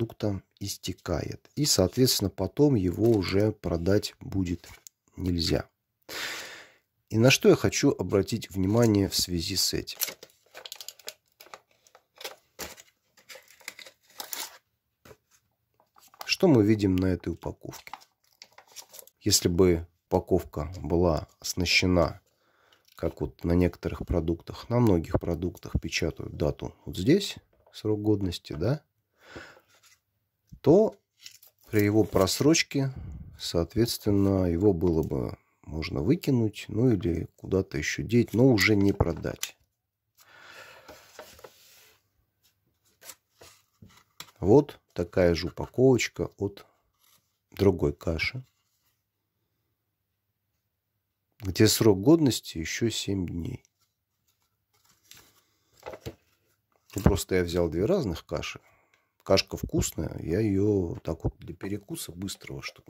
продукта истекает. И, соответственно, потом его уже продать будет нельзя. И на что я хочу обратить внимание в связи с этим. Что мы видим на этой упаковке? Если бы упаковка была оснащена, как вот на некоторых продуктах, на многих продуктах печатают дату вот здесь, срок годности, да, то при его просрочке, соответственно, его было бы можно выкинуть, ну или куда-то еще деть, но уже не продать. Вот такая же упаковочка от другой каши, где срок годности еще 7 дней. Просто я взял две разных каши, кашка вкусная, я ее так вот для перекуса быстрого, чтобы